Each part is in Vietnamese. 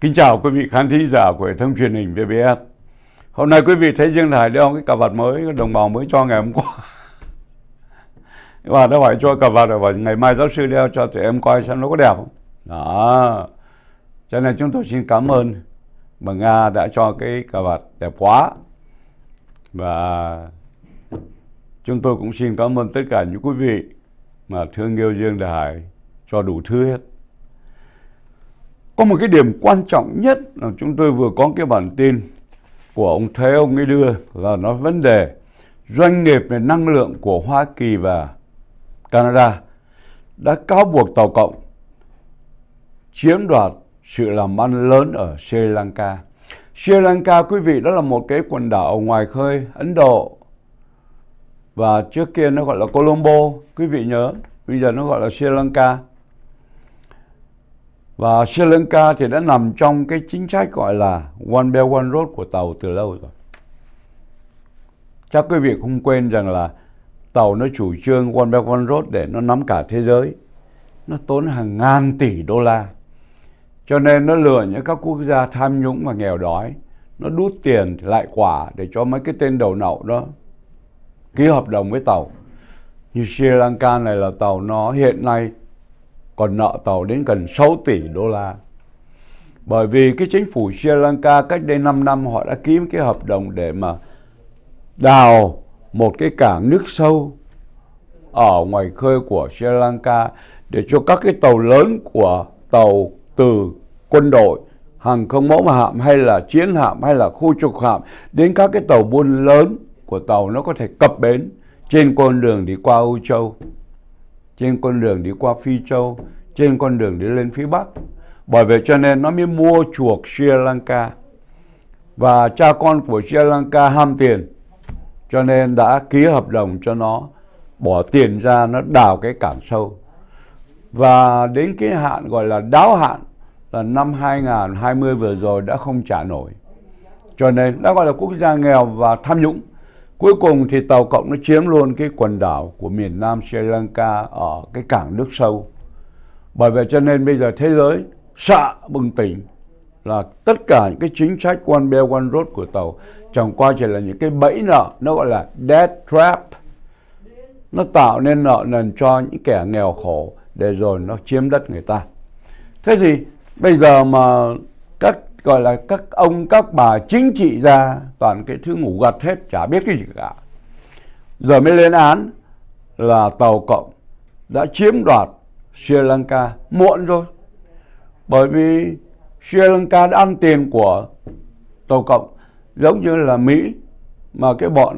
Kính chào quý vị khán thính giả của hệ thống truyền hình VBS. Hôm nay quý vị thấy Dương Hải đeo cái cà vạt mới, đồng bào mới cho ngày hôm qua. Và đã phải cho cà vạt rồi, bảo ngày mai giáo sư đeo cho tụi em coi xem nó có đẹp không. Đó. Cho nên chúng tôi xin cảm ơn bà Nga đã cho cái cà vạt đẹp quá. Và chúng tôi cũng xin cảm ơn tất cả những quý vị mà thương yêu Dương Hải cho đủ thứ hết. Có một cái điểm quan trọng nhất là chúng tôi vừa có cái bản tin của ông Thế ông ấy đưa là nói vấn đề doanh nghiệp về năng lượng của Hoa Kỳ và Canada đã cáo buộc Tàu Cộng chiếm đoạt sự làm ăn lớn ở Sri Lanka. Sri Lanka quý vị đó là một cái quần đảo ngoài khơi Ấn Độ và trước kia nó gọi là Colombo quý vị nhớ bây giờ nó gọi là Sri Lanka và Sri Lanka thì đã nằm trong cái chính sách gọi là One Belt One Road của Tàu từ lâu rồi. Chắc quý vị không quên rằng là Tàu nó chủ trương One Belt One Road để nó nắm cả thế giới. Nó tốn hàng ngàn tỷ đô la. Cho nên nó lừa những các quốc gia tham nhũng và nghèo đói. Nó đút tiền lại quả để cho mấy cái tên đầu nậu đó ký hợp đồng với Tàu. Như Sri Lanka này là Tàu nó hiện nay còn nợ tàu đến gần 6 tỷ đô la. Bởi vì cái chính phủ Sri Lanka cách đây 5 năm họ đã ký cái hợp đồng để mà đào một cái cảng nước sâu ở ngoài khơi của Sri Lanka để cho các cái tàu lớn của tàu từ quân đội hàng không mẫu hạm hay là chiến hạm hay là khu trục hạm đến các cái tàu buôn lớn của tàu nó có thể cập bến trên con đường đi qua Âu Châu trên con đường đi qua Phi Châu, trên con đường đi lên phía Bắc. Bởi vậy cho nên nó mới mua chuộc Sri Lanka. Và cha con của Sri Lanka ham tiền, cho nên đã ký hợp đồng cho nó, bỏ tiền ra nó đào cái cảng sâu. Và đến cái hạn gọi là đáo hạn là năm 2020 vừa rồi đã không trả nổi. Cho nên đã gọi là quốc gia nghèo và tham nhũng. Cuối cùng thì Tàu Cộng nó chiếm luôn cái quần đảo của miền Nam Sri Lanka ở cái cảng nước sâu. Bởi vậy cho nên bây giờ thế giới sợ bừng tỉnh là tất cả những cái chính sách one bell one road của Tàu chẳng qua chỉ là những cái bẫy nợ, nó gọi là debt trap. Nó tạo nên nợ nần cho những kẻ nghèo khổ để rồi nó chiếm đất người ta. Thế thì bây giờ mà các gọi là các ông các bà chính trị ra toàn cái thứ ngủ gật hết chả biết cái gì cả giờ mới lên án là tàu cộng đã chiếm đoạt Sri Lanka muộn rồi bởi vì Sri Lanka đã ăn tiền của tàu cộng giống như là Mỹ mà cái bọn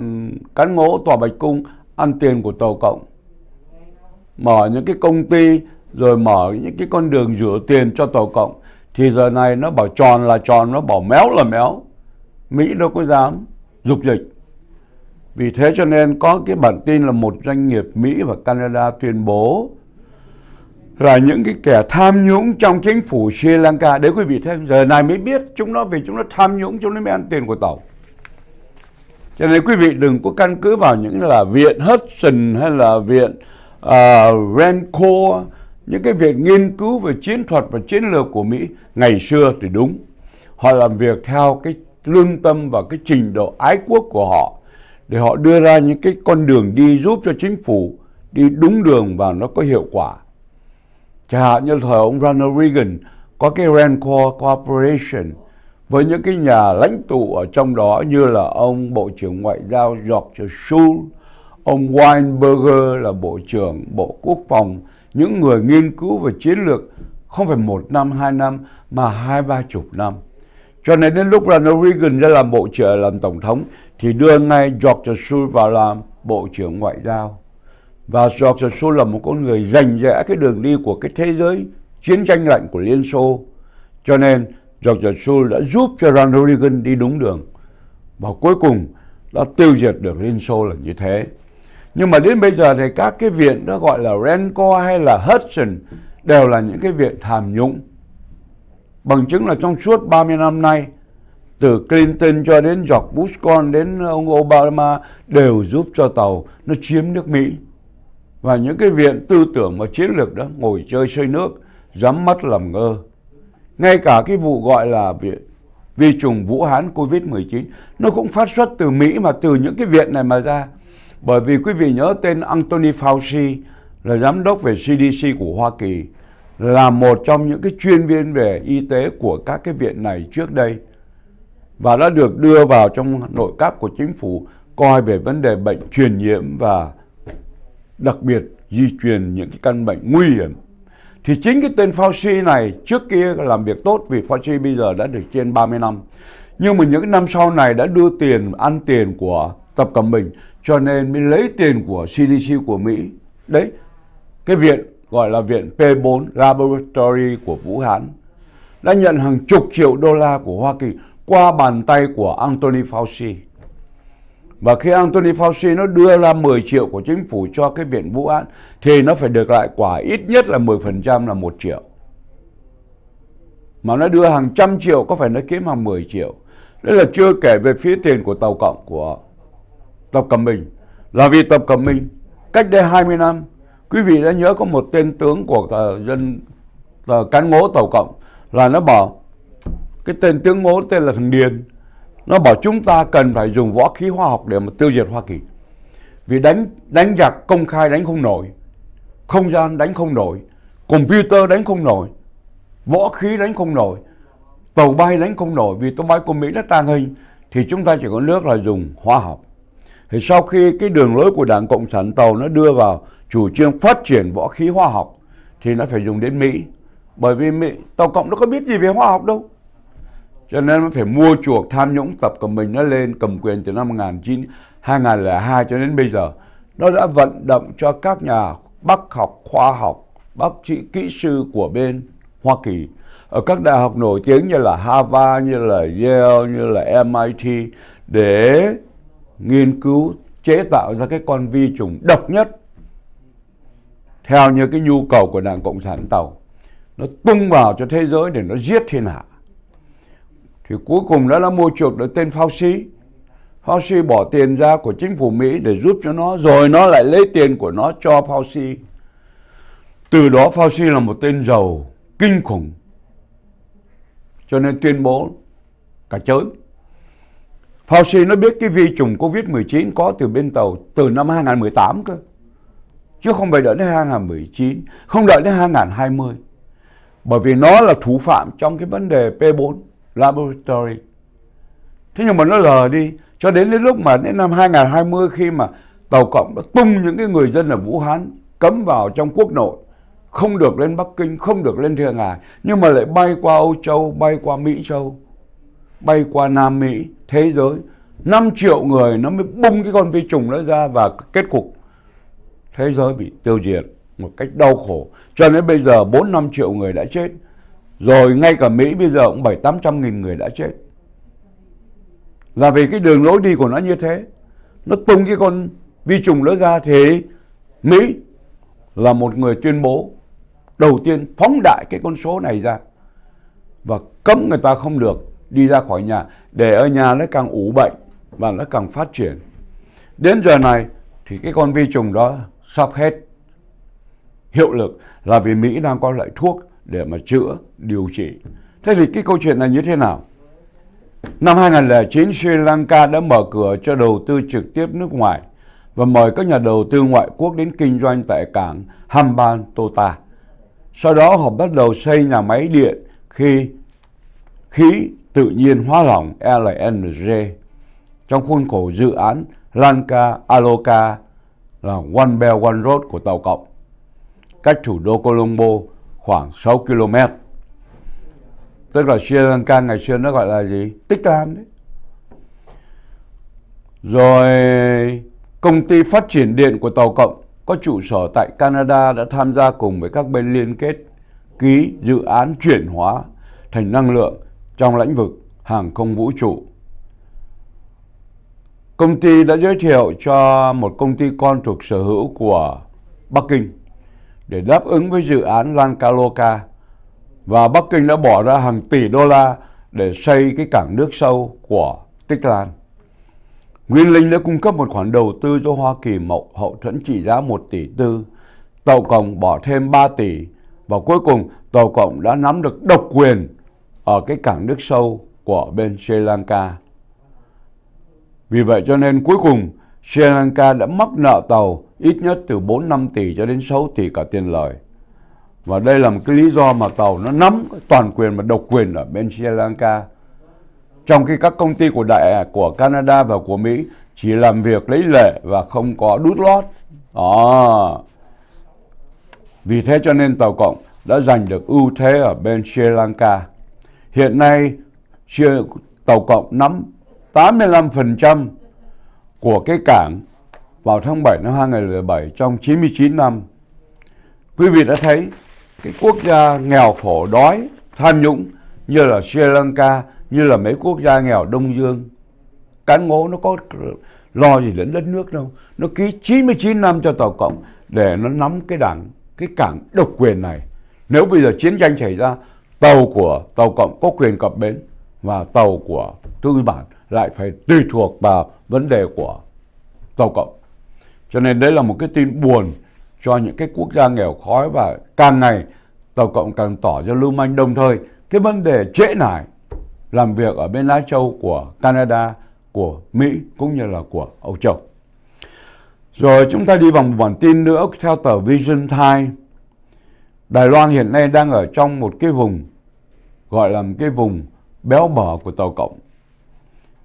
cán bộ tòa bạch cung ăn tiền của tàu cộng mở những cái công ty rồi mở những cái con đường rửa tiền cho tàu cộng thì giờ này nó bảo tròn là tròn, nó bảo méo là méo. Mỹ đâu có dám dục dịch. Vì thế cho nên có cái bản tin là một doanh nghiệp Mỹ và Canada tuyên bố là những cái kẻ tham nhũng trong chính phủ Sri Lanka. Đấy quý vị thấy, giờ này mới biết chúng nó vì chúng nó tham nhũng, chúng nó mới ăn tiền của Tàu. Cho nên quý vị đừng có căn cứ vào những là viện Hudson hay là viện uh, à, Renko những cái việc nghiên cứu về chiến thuật và chiến lược của Mỹ ngày xưa thì đúng. Họ làm việc theo cái lương tâm và cái trình độ ái quốc của họ để họ đưa ra những cái con đường đi giúp cho chính phủ đi đúng đường và nó có hiệu quả. Chẳng hạn như thời ông Ronald Reagan có cái Rancor Corporation với những cái nhà lãnh tụ ở trong đó như là ông Bộ trưởng Ngoại giao George Shultz, ông Weinberger là Bộ trưởng Bộ Quốc phòng những người nghiên cứu về chiến lược không phải một năm, hai năm mà hai ba chục năm. Cho nên đến lúc Ronald Reagan ra làm bộ trưởng làm tổng thống thì đưa ngay George Shultz vào làm bộ trưởng ngoại giao. Và George Shultz là một con người rành rẽ cái đường đi của cái thế giới chiến tranh lạnh của Liên Xô. Cho nên George Shultz đã giúp cho Ronald Reagan đi đúng đường. Và cuối cùng đã tiêu diệt được Liên Xô là như thế nhưng mà đến bây giờ thì các cái viện nó gọi là Renko hay là Hudson đều là những cái viện tham nhũng bằng chứng là trong suốt 30 năm nay từ Clinton cho đến George Bush con đến ờ, ông Obama đều giúp cho tàu nó chiếm nước Mỹ và những cái viện tư tưởng và chiến lược đó ngồi chơi xây nước dám mắt làm ngơ ngay cả cái vụ gọi là viện vi trùng Vũ Hán Covid-19 nó cũng phát xuất từ Mỹ mà từ những cái viện này mà ra bởi vì quý vị nhớ tên Anthony Fauci là giám đốc về CDC của Hoa Kỳ là một trong những cái chuyên viên về y tế của các cái viện này trước đây và đã được đưa vào trong nội các của chính phủ coi về vấn đề bệnh truyền nhiễm và đặc biệt di truyền những cái căn bệnh nguy hiểm. Thì chính cái tên Fauci này trước kia làm việc tốt vì Fauci bây giờ đã được trên 30 năm. Nhưng mà những năm sau này đã đưa tiền, ăn tiền của Tập Cận Bình cho nên mới lấy tiền của CDC của Mỹ. Đấy, cái viện gọi là viện P4 Laboratory của Vũ Hán đã nhận hàng chục triệu đô la của Hoa Kỳ qua bàn tay của Anthony Fauci. Và khi Anthony Fauci nó đưa ra 10 triệu của chính phủ cho cái viện Vũ Hán thì nó phải được lại quả ít nhất là 10% là 1 triệu. Mà nó đưa hàng trăm triệu có phải nó kiếm hàng 10 triệu. Đấy là chưa kể về phía tiền của tàu cộng của Tập Cận Bình là vì Tập Cận Bình cách đây 20 năm quý vị đã nhớ có một tên tướng của uh, dân uh, cán ngố tàu cộng là nó bảo cái tên tướng ngố tên là thằng Điền nó bảo chúng ta cần phải dùng võ khí hóa học để mà tiêu diệt Hoa Kỳ vì đánh đánh giặc công khai đánh không nổi không gian đánh không nổi computer đánh không nổi võ khí đánh không nổi tàu bay đánh không nổi vì tàu bay của Mỹ đã tàng hình thì chúng ta chỉ có nước là dùng hóa học thì sau khi cái đường lối của Đảng Cộng sản Tàu nó đưa vào chủ trương phát triển võ khí hóa học thì nó phải dùng đến Mỹ. Bởi vì Mỹ, Tàu Cộng nó có biết gì về hóa học đâu. Cho nên nó phải mua chuộc tham nhũng tập của mình nó lên cầm quyền từ năm 19, 2002 cho đến bây giờ. Nó đã vận động cho các nhà bác học, khoa học, bác sĩ, kỹ sư của bên Hoa Kỳ ở các đại học nổi tiếng như là Harvard, như là Yale, như là MIT để nghiên cứu chế tạo ra cái con vi trùng độc nhất theo như cái nhu cầu của Đảng Cộng sản Tàu. Nó tung vào cho thế giới để nó giết thiên hạ. Thì cuối cùng đó là mua chuộc được tên Fauci. Fauci bỏ tiền ra của chính phủ Mỹ để giúp cho nó, rồi nó lại lấy tiền của nó cho Fauci. Từ đó Fauci là một tên giàu kinh khủng. Cho nên tuyên bố cả chớn Fauci nó biết cái vi trùng Covid-19 có từ bên tàu từ năm 2018 cơ. Chứ không phải đợi đến 2019, không đợi đến 2020. Bởi vì nó là thủ phạm trong cái vấn đề P4 Laboratory. Thế nhưng mà nó lờ đi cho đến đến lúc mà đến năm 2020 khi mà tàu cộng đã tung những cái người dân ở Vũ Hán cấm vào trong quốc nội không được lên Bắc Kinh, không được lên Thượng Hải nhưng mà lại bay qua Âu Châu, bay qua Mỹ Châu bay qua Nam Mỹ, thế giới, 5 triệu người nó mới bung cái con vi trùng đó ra và kết cục thế giới bị tiêu diệt một cách đau khổ. Cho đến bây giờ 4-5 triệu người đã chết. Rồi ngay cả Mỹ bây giờ cũng 7-800 nghìn người đã chết. Là vì cái đường lối đi của nó như thế. Nó tung cái con vi trùng đó ra thì Mỹ là một người tuyên bố đầu tiên phóng đại cái con số này ra và cấm người ta không được đi ra khỏi nhà để ở nhà nó càng ủ bệnh và nó càng phát triển đến giờ này thì cái con vi trùng đó sắp hết hiệu lực là vì Mỹ đang có loại thuốc để mà chữa điều trị thế thì cái câu chuyện này như thế nào năm 2009 Sri Lanka đã mở cửa cho đầu tư trực tiếp nước ngoài và mời các nhà đầu tư ngoại quốc đến kinh doanh tại cảng Hambantota. Sau đó họ bắt đầu xây nhà máy điện khi khí tự nhiên hóa lỏng LNG trong khuôn khổ dự án Lanka Aloka là One Belt One Road của Tàu Cộng, cách thủ đô Colombo khoảng 6 km. Tức là Sri Lanka ngày xưa nó gọi là gì? Tích Lan đấy. Rồi công ty phát triển điện của Tàu Cộng có trụ sở tại Canada đã tham gia cùng với các bên liên kết ký dự án chuyển hóa thành năng lượng trong lĩnh vực hàng không vũ trụ. Công ty đã giới thiệu cho một công ty con thuộc sở hữu của Bắc Kinh để đáp ứng với dự án Lankaloka và Bắc Kinh đã bỏ ra hàng tỷ đô la để xây cái cảng nước sâu của Tích Lan. Nguyên Linh đã cung cấp một khoản đầu tư cho Hoa Kỳ mậu hậu thuẫn trị giá 1 tỷ tư. Tàu Cộng bỏ thêm 3 tỷ và cuối cùng Tàu Cộng đã nắm được độc quyền ở cái cảng nước sâu của bên Sri Lanka. Vì vậy cho nên cuối cùng Sri Lanka đã mắc nợ tàu ít nhất từ 4 năm tỷ cho đến 6 tỷ cả tiền lời. Và đây là một cái lý do mà tàu nó nắm toàn quyền và độc quyền ở bên Sri Lanka. Trong khi các công ty của đại của Canada và của Mỹ chỉ làm việc lấy lệ và không có đút lót. Đó. Vì thế cho nên Tàu Cộng đã giành được ưu thế ở bên Sri Lanka. Hiện nay, Tàu Cộng nắm 85% của cái cảng vào tháng 7 năm 2007 trong 99 năm. Quý vị đã thấy cái quốc gia nghèo khổ đói, tham nhũng như là Sri Lanka, như là mấy quốc gia nghèo Đông Dương. Cán ngố nó có lo gì đến đất nước đâu. Nó ký 99 năm cho Tàu Cộng để nó nắm cái đảng, cái cảng độc quyền này. Nếu bây giờ chiến tranh xảy ra, tàu của tàu cộng có quyền cập bến và tàu của tư bản lại phải tùy thuộc vào vấn đề của tàu cộng. Cho nên đấy là một cái tin buồn cho những cái quốc gia nghèo khói và càng ngày tàu cộng càng tỏ ra lưu manh đồng thời cái vấn đề trễ nải làm việc ở bên lá Châu của Canada, của Mỹ cũng như là của Âu Châu. Rồi chúng ta đi vào một bản tin nữa theo tờ Vision Time Đài Loan hiện nay đang ở trong một cái vùng gọi là một cái vùng béo bở của Tàu Cộng.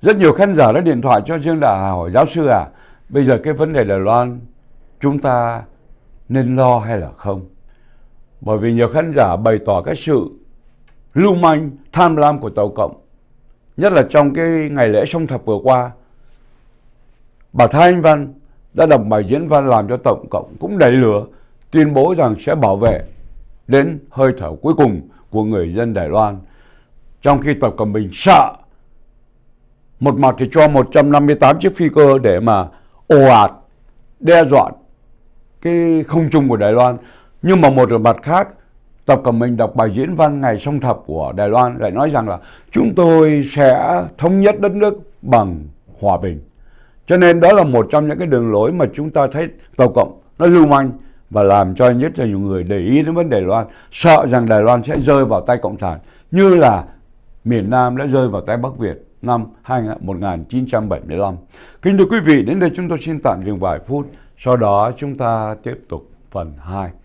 Rất nhiều khán giả đã điện thoại cho Dương Đà hỏi giáo sư à, bây giờ cái vấn đề Đài Loan chúng ta nên lo hay là không? Bởi vì nhiều khán giả bày tỏ cái sự lưu manh, tham lam của Tàu Cộng. Nhất là trong cái ngày lễ sông thập vừa qua, bà Thái Anh Văn đã đọc bài diễn văn làm cho Tổng Cộng cũng đầy lửa, tuyên bố rằng sẽ bảo vệ đến hơi thở cuối cùng của người dân Đài Loan. Trong khi Tập Cận Bình sợ, một mặt thì cho 158 chiếc phi cơ để mà ồ ạt đe dọa cái không trung của Đài Loan. Nhưng mà một mặt khác, Tập Cận Bình đọc bài diễn văn ngày song thập của Đài Loan lại nói rằng là chúng tôi sẽ thống nhất đất nước bằng hòa bình. Cho nên đó là một trong những cái đường lối mà chúng ta thấy Tàu Cộng nó lưu manh và làm cho nhất là nhiều người để ý đến vấn đề Đài Loan, sợ rằng Đài Loan sẽ rơi vào tay Cộng sản như là miền Nam đã rơi vào tay Bắc Việt năm 1975. Kính thưa quý vị, đến đây chúng tôi xin tạm dừng vài phút, sau đó chúng ta tiếp tục phần 2.